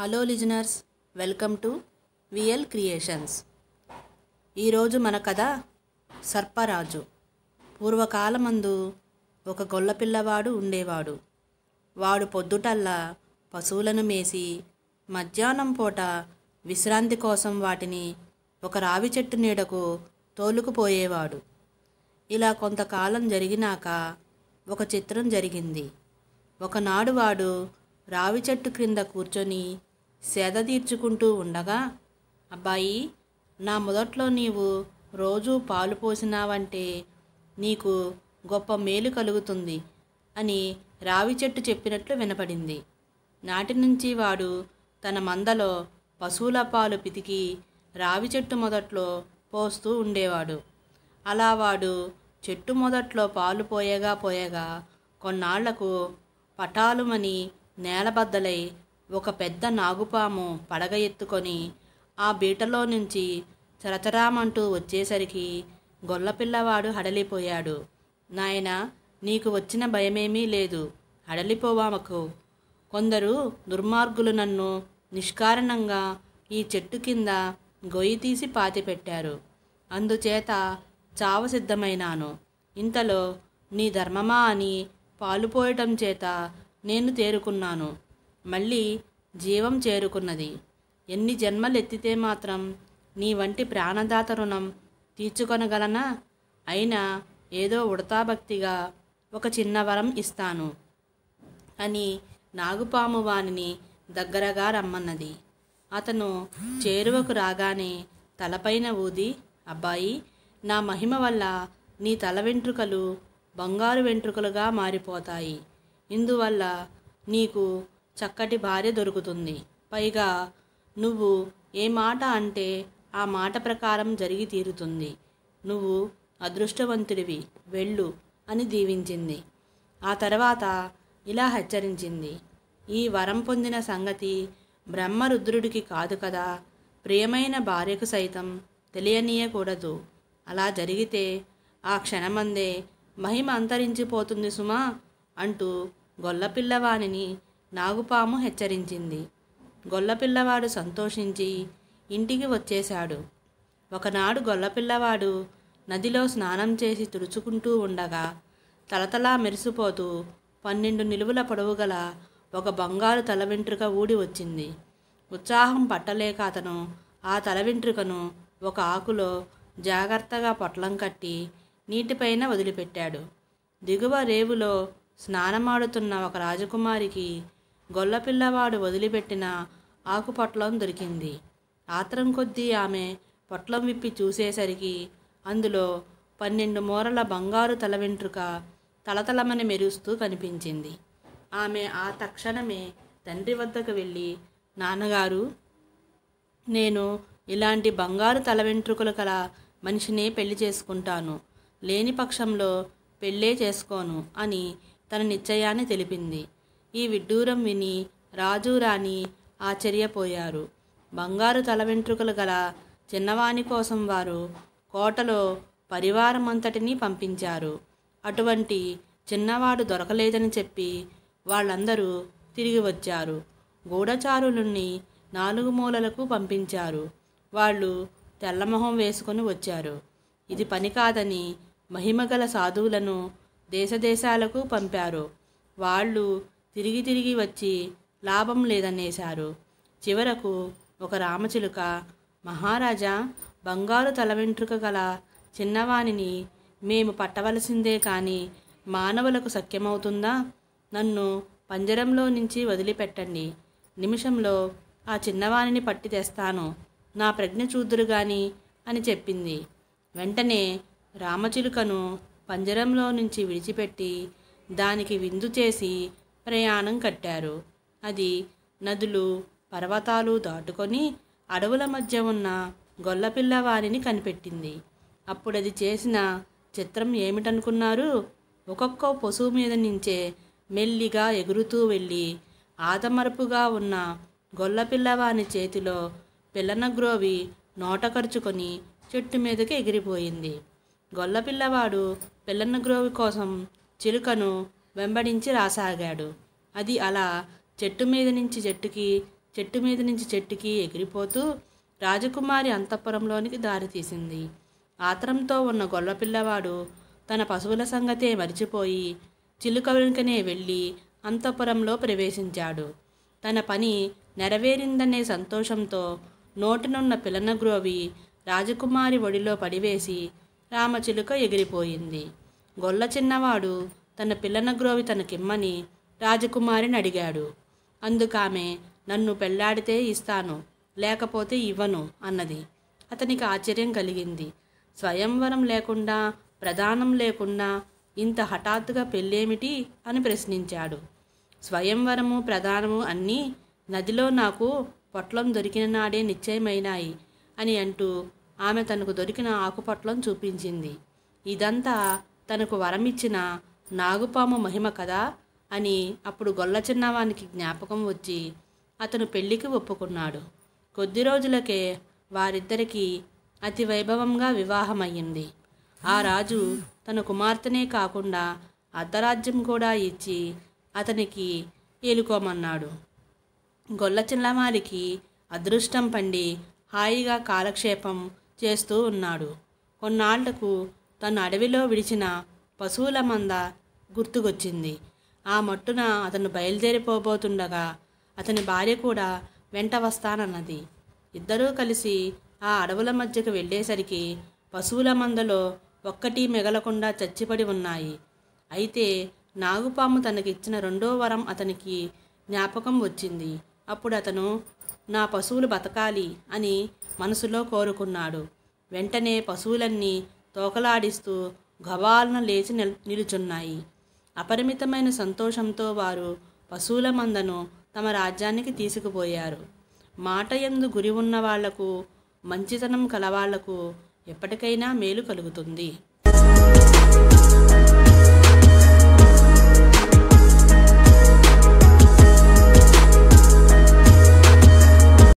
hello listeners welcome to VL creations ఈరోజు మన కథ సర్పరాజు పూర్వకాలమందు ఒక గొల్లపిల్లవాడు ఉండేవాడు వాడు పొద్దుటల్లా పశువులను మేసి మధ్యాహ్నం పూట విశ్రాంతి కోసం వాటిని ఒక రావి చెట్టు నీడకు తోలుకుపోయేవాడు ఇలా కొంతకాలం జరిగినాక ఒక చిత్రం జరిగింది ఒకనాడు వాడు రావి చెట్టు క్రింద కూర్చొని సేద తీర్చుకుంటూ ఉండగా అబ్బాయి నా మొదట్లో నీవు రోజూ పాలు పోసినావంటే నీకు గొప్ప మేలు కలుగుతుంది అని రావి చెట్టు చెప్పినట్లు వినపడింది నాటి నుంచి వాడు తన మందలో పశువుల పాలు పితికి రావి చెట్టు మొదట్లో పోస్తూ ఉండేవాడు అలా వాడు చెట్టు మొదట్లో పాలు పోయగా పోయగా కొన్నాళ్లకు పటాలుమని నేలబద్దలై ఒక పెద్ద నాగుపాము పడగ ఎత్తుకొని ఆ బీటలో నుంచి చరచరామంటూ వచ్చేసరికి గొల్లపిల్లవాడు హడలిపోయాడు నాయన నీకు వచ్చిన భయమేమీ లేదు హడలిపోవామకు కొందరు దుర్మార్గులు నన్ను నిష్కారణంగా ఈ చెట్టు కింద గొయ్యి తీసి పాతిపెట్టారు అందుచేత చావ సిద్ధమైనాను ఇంతలో నీ ధర్మమా అని పాలుపోయటం చేత నేను తేరుకున్నాను మళ్ళీ జీవం చేరుకున్నది ఎన్ని జన్మలెత్తితే మాత్రం నీ వంటి ప్రాణదాత రుణం తీర్చుకొనగలనా అయినా ఏదో ఉడతాభక్తిగా ఒక చిన్న వరం ఇస్తాను అని నాగుపాము వాణిని దగ్గరగా రమ్మన్నది అతను చేరువకు రాగానే తలపైన ఊది అబ్బాయి నా మహిమ వల్ల నీ తల వెంట్రుకలు బంగారు వెంట్రుకలుగా మారిపోతాయి ఇందువల్ల నీకు చక్కటి భార్య దొరుకుతుంది పైగా నువ్వు ఏ మాట అంటే ఆ మాట ప్రకారం జరిగి తీరుతుంది నువ్వు అదృష్టవంతుడివి వెళ్ళు అని దీవించింది ఆ తర్వాత ఇలా హెచ్చరించింది ఈ వరం పొందిన సంగతి బ్రహ్మరుద్రుడికి కాదు కదా ప్రియమైన భార్యకు సైతం తెలియనీయకూడదు అలా జరిగితే ఆ క్షణమందే మహిమ అంతరించిపోతుంది సుమా అంటూ గొల్లపిల్లవాణిని నాగుపాము హెచ్చరించింది గొల్లపిల్లవాడు సంతోషించి ఇంటికి వచ్చేశాడు ఒకనాడు గొల్లపిల్లవాడు నదిలో స్నానం చేసి తుడుచుకుంటూ ఉండగా తలతలా మెరిసిపోతూ పన్నెండు నిలువుల పొడవు గల ఒక బంగారు తల వెంట్రుక ఊడి వచ్చింది ఉత్సాహం పట్టలేక అతను ఆ తల వెంట్రుకను ఒక ఆకులో జాగ్రత్తగా పొట్లం కట్టి నీటిపైన వదిలిపెట్టాడు దిగువ రేవులో స్నానమాడుతున్న ఒక రాజకుమారికి గొల్లపిల్లవాడు వదిలిపెట్టిన ఆకు పొట్లం దొరికింది ఆత్రం కొద్దీ ఆమె పొట్లం విప్పి చూసేసరికి అందులో పన్నెండు మూరల బంగారు తల వెంట్రుక తలతలమని మెరుస్తూ కనిపించింది ఆమె ఆ తక్షణమే తండ్రి వద్దకు వెళ్ళి నాన్నగారు నేను ఇలాంటి బంగారు తల వెంట్రుకలు కల మనిషిని పెళ్లి చేసుకుంటాను లేని పక్షంలో పెళ్ళే చేసుకోను అని తన నిశ్చయాన్ని తెలిపింది ఈ విడ్డూరం విని రాజు రాణి ఆశ్చర్యపోయారు బంగారు తల వెంట్రుకలు గల చిన్నవాణి కోసం వారు కోటలో పరివారం అంతటినీ పంపించారు అటువంటి చిన్నవాడు దొరకలేదని చెప్పి వాళ్ళందరూ తిరిగి వచ్చారు గూఢచారులని నాలుగు మూలలకు పంపించారు వాళ్ళు తెల్లమొహం వేసుకొని వచ్చారు ఇది పని కాదని మహిమగల సాధువులను దేశదేశాలకు పంపారు వాళ్ళు తిరిగి తిరిగి వచ్చి లాభం లేదనేశారు చివరకు ఒక రామచిలుక మహారాజా బంగారు తల వెంట్రుక గల చిన్నవాణిని మేము పట్టవలసిందే కానీ మానవులకు సఖ్యమవుతుందా నన్ను పంజరంలో నుంచి వదిలిపెట్టండి నిమిషంలో ఆ చిన్నవాణిని పట్టి తెస్తాను నా ప్రజ్ఞ చూద్దురు గాని అని చెప్పింది వెంటనే రామచిలుకను పంజరంలో నుంచి విడిచిపెట్టి దానికి విందు చేసి ప్రయాణం కట్టారు అది నదులు పర్వతాలు దాటుకొని అడవుల మధ్య ఉన్న గొల్లపిల్లవారిని కనిపెట్టింది అప్పుడది చేసిన చిత్రం ఏమిటనుకున్నారు ఒక్కొక్క పశువు మీద నుంచే మెల్లిగా ఎగురుతూ వెళ్ళి ఆదమరపుగా ఉన్న గొల్లపిల్లవాని చేతిలో పిల్లనగ్రోవి నోట ఖర్చుకొని చెట్టు మీదకి ఎగిరిపోయింది గొల్లపిల్లవాడు పిల్లనగ్రోవి కోసం చిలుకను వెంబడించి రాసాగాడు అది అలా చెట్టు మీద నుంచి చెట్టుకి చెట్టు మీద నుంచి చెట్టుకి ఎగిరిపోతూ రాజకుమారి అంతఃపురంలోనికి దారితీసింది ఆత్రంతో ఉన్న గొల్ల పిల్లవాడు తన పశువుల సంగతే మరిచిపోయి చిలుక వెనుకనే వెళ్ళి అంతఃపురంలో ప్రవేశించాడు తన పని నెరవేరిందనే సంతోషంతో నోటినున్న పిల్లనగ్రోవి రాజకుమారి ఒడిలో పడివేసి రామచిలుక ఎగిరిపోయింది గొల్ల చిన్నవాడు తన పిల్లనగ్రోవి తనకిమ్మని రాజకుమారిని అడిగాడు అందుకామె నన్ను పెళ్లాడితే ఇస్తాను లేకపోతే ఇవ్వను అన్నది అతనికి ఆశ్చర్యం కలిగింది స్వయంవరం లేకుండా ప్రధానం లేకుండా ఇంత హఠాత్తుగా పెళ్ళేమిటి అని ప్రశ్నించాడు స్వయంవరము ప్రధానము అన్నీ నదిలో నాకు పొట్లం దొరికిన నాడే నిశ్చయమైనాయి అని అంటూ ఆమె తనకు దొరికిన ఆకుపొట్లం చూపించింది ఇదంతా తనకు వరమిచ్చిన నాగుపాము మహిమ కదా అని అప్పుడు గొల్ల చిన్నవానికి జ్ఞాపకం వచ్చి అతను పెళ్లికి ఒప్పుకున్నాడు కొద్ది రోజులకే వారిద్దరికీ అతి వైభవంగా వివాహమయ్యింది ఆ రాజు తన కుమార్తెనే కాకుండా అర్ధరాజ్యం కూడా ఇచ్చి అతనికి ఏలుకోమన్నాడు గొల్ల చిన్నవారికి అదృష్టం పండి హాయిగా కాలక్షేపం చేస్తూ ఉన్నాడు కొన్నాళ్లకు తను అడవిలో విడిచిన పశువుల మంద గుర్తుకొచ్చింది ఆ మట్టున అతను బయలుదేరిపోబోతుండగా అతని భార్య కూడా వెంట వస్తానన్నది ఇద్దరూ కలిసి ఆ అడవుల మధ్యకు వెళ్ళేసరికి పశువుల మందలో ఒక్కటి మిగలకుండా చచ్చిపడి ఉన్నాయి అయితే నాగుపాము తనకిచ్చిన రెండో వరం అతనికి జ్ఞాపకం వచ్చింది అప్పుడు అతను నా పశువులు బతకాలి అని మనసులో కోరుకున్నాడు వెంటనే పశువులన్నీ తోకలాడిస్తూ గవాలను లేచి నిల్ నిలుచున్నాయి అపరిమితమైన సంతోషంతో వారు పశువుల మందను తమ రాజ్యానికి తీసుకుపోయారు మాట ఎందు గురి ఉన్న వాళ్లకు మంచితనం కలవాళ్లకు ఎప్పటికైనా మేలు కలుగుతుంది